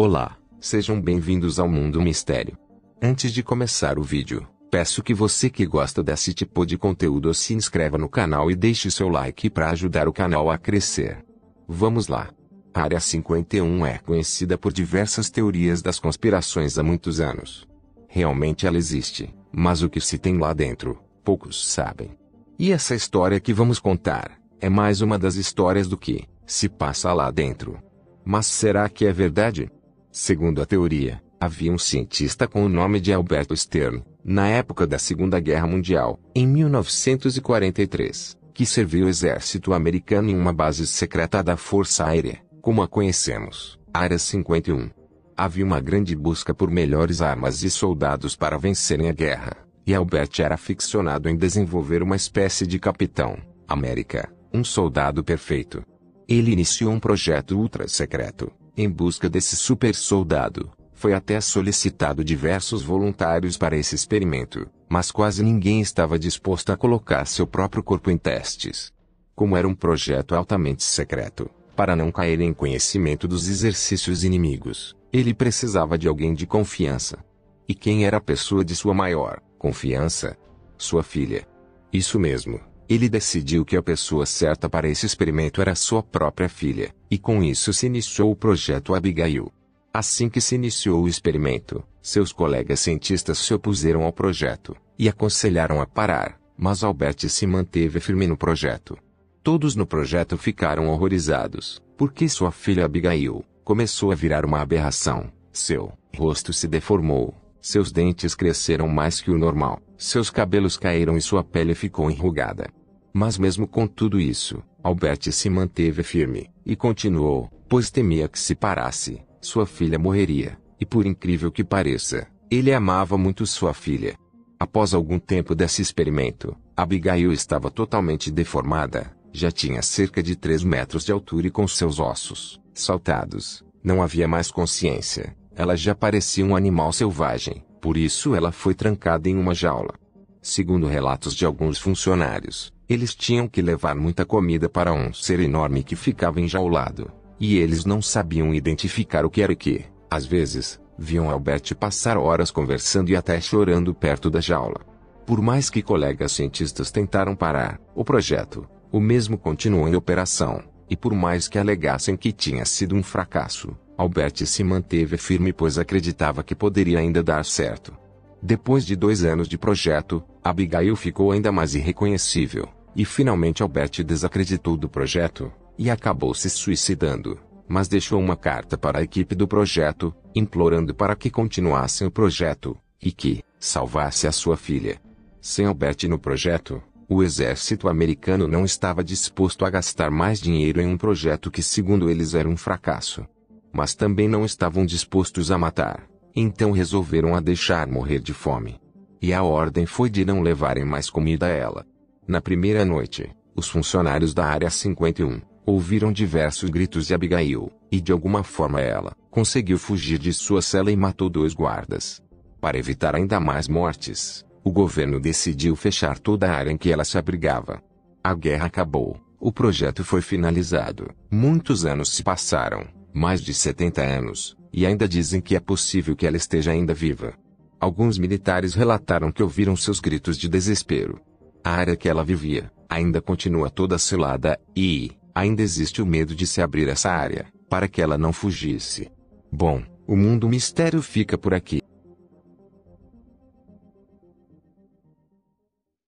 Olá, sejam bem-vindos ao Mundo Mistério. Antes de começar o vídeo, peço que você que gosta desse tipo de conteúdo se inscreva no canal e deixe seu like para ajudar o canal a crescer. Vamos lá. Área 51 é conhecida por diversas teorias das conspirações há muitos anos. Realmente ela existe, mas o que se tem lá dentro, poucos sabem. E essa história que vamos contar é mais uma das histórias do que se passa lá dentro. Mas será que é verdade? Segundo a teoria, havia um cientista com o nome de Alberto Stern, na época da Segunda Guerra Mundial, em 1943, que serviu o exército americano em uma base secreta da Força Aérea, como a conhecemos, Área 51. Havia uma grande busca por melhores armas e soldados para vencerem a guerra, e Albert era ficcionado em desenvolver uma espécie de capitão, América, um soldado perfeito. Ele iniciou um projeto ultra secreto, em busca desse super soldado, foi até solicitado diversos voluntários para esse experimento, mas quase ninguém estava disposto a colocar seu próprio corpo em testes. Como era um projeto altamente secreto, para não cair em conhecimento dos exercícios inimigos, ele precisava de alguém de confiança. E quem era a pessoa de sua maior confiança? Sua filha. Isso mesmo, ele decidiu que a pessoa certa para esse experimento era sua própria filha, e com isso se iniciou o projeto Abigail. Assim que se iniciou o experimento, seus colegas cientistas se opuseram ao projeto e aconselharam a parar, mas Albert se manteve firme no projeto. Todos no projeto ficaram horrorizados, porque sua filha Abigail começou a virar uma aberração. Seu rosto se deformou, seus dentes cresceram mais que o normal, seus cabelos caíram e sua pele ficou enrugada. Mas mesmo com tudo isso, Albert se manteve firme, e continuou, pois temia que se parasse, sua filha morreria, e por incrível que pareça, ele amava muito sua filha. Após algum tempo desse experimento, Abigail estava totalmente deformada, já tinha cerca de 3 metros de altura e com seus ossos, saltados, não havia mais consciência, ela já parecia um animal selvagem, por isso ela foi trancada em uma jaula. Segundo relatos de alguns funcionários, eles tinham que levar muita comida para um ser enorme que ficava enjaulado, e eles não sabiam identificar o que era e que, às vezes, viam Albert passar horas conversando e até chorando perto da jaula. Por mais que colegas cientistas tentaram parar o projeto, o mesmo continuou em operação, e por mais que alegassem que tinha sido um fracasso, Albert se manteve firme pois acreditava que poderia ainda dar certo. Depois de dois anos de projeto, Abigail ficou ainda mais irreconhecível. E finalmente Albert desacreditou do projeto e acabou se suicidando, mas deixou uma carta para a equipe do projeto, implorando para que continuassem o projeto e que salvasse a sua filha. Sem Albert no projeto, o exército americano não estava disposto a gastar mais dinheiro em um projeto que, segundo eles, era um fracasso. Mas também não estavam dispostos a matar, então resolveram a deixar morrer de fome. E a ordem foi de não levarem mais comida a ela. Na primeira noite, os funcionários da Área 51 ouviram diversos gritos de Abigail, e de alguma forma ela conseguiu fugir de sua cela e matou dois guardas. Para evitar ainda mais mortes, o governo decidiu fechar toda a área em que ela se abrigava. A guerra acabou, o projeto foi finalizado. Muitos anos se passaram, mais de 70 anos, e ainda dizem que é possível que ela esteja ainda viva. Alguns militares relataram que ouviram seus gritos de desespero, a área que ela vivia ainda continua toda selada e ainda existe o medo de se abrir essa área para que ela não fugisse. Bom, o mundo mistério fica por aqui.